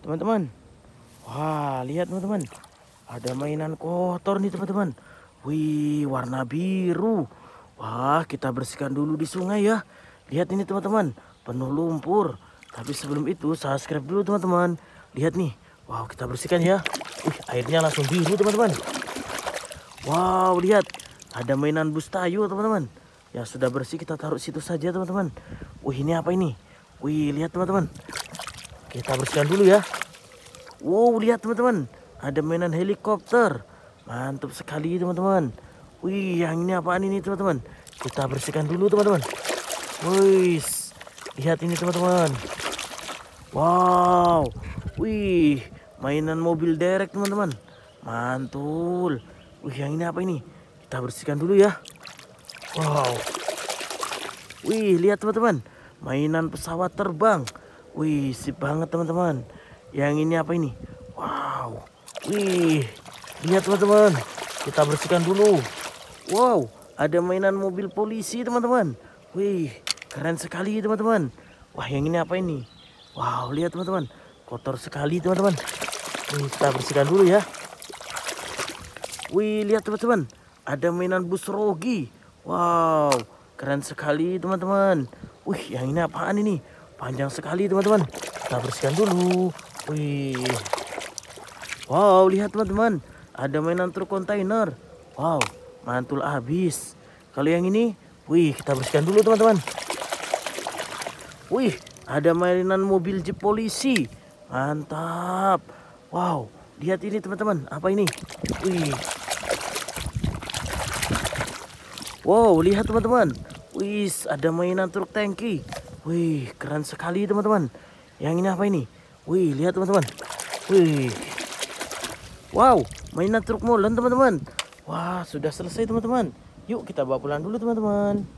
teman-teman wah lihat teman-teman ada mainan kotor nih teman-teman wih warna biru wah kita bersihkan dulu di sungai ya lihat ini teman-teman penuh lumpur tapi sebelum itu subscribe dulu teman-teman lihat nih wow kita bersihkan ya Wih, airnya langsung biru teman-teman wow lihat ada mainan bus tayu teman-teman yang sudah bersih kita taruh situ saja teman-teman wih ini apa ini wih lihat teman-teman kita bersihkan dulu ya. Wow, lihat teman-teman. Ada mainan helikopter. Mantap sekali teman-teman. Wih, yang ini apaan ini teman-teman? Kita bersihkan dulu teman-teman. Wih, lihat ini teman-teman. Wow. Wih, mainan mobil derek teman-teman. Mantul. Wih, yang ini apa ini? Kita bersihkan dulu ya. Wow. Wih, lihat teman-teman. Mainan pesawat terbang. Wih, sip banget teman-teman. Yang ini apa ini? Wow. Wih, lihat teman-teman. Kita bersihkan dulu. Wow, ada mainan mobil polisi teman-teman. Wih, keren sekali teman-teman. Wah, yang ini apa ini? Wow, lihat teman-teman. Kotor sekali teman-teman. Kita bersihkan dulu ya. Wih, lihat teman-teman. Ada mainan bus rogi. Wow, keren sekali teman-teman. Wih, yang ini apaan ini? Panjang sekali teman-teman. Kita bersihkan dulu. Wih. Wow, lihat teman-teman. Ada mainan truk kontainer. Wow, mantul habis. Kalau yang ini, wih, kita bersihkan dulu teman-teman. Wih, ada mainan mobil jeep polisi. Mantap. Wow, lihat ini teman-teman. Apa ini? Wih. Wow, lihat teman-teman. Wih, ada mainan truk tangki. Wih, keren sekali teman-teman. Yang ini apa ini? Wih, lihat teman-teman. Wih. Wow, mainan truk molen teman-teman. Wah, sudah selesai teman-teman. Yuk kita bawa pulang dulu teman-teman.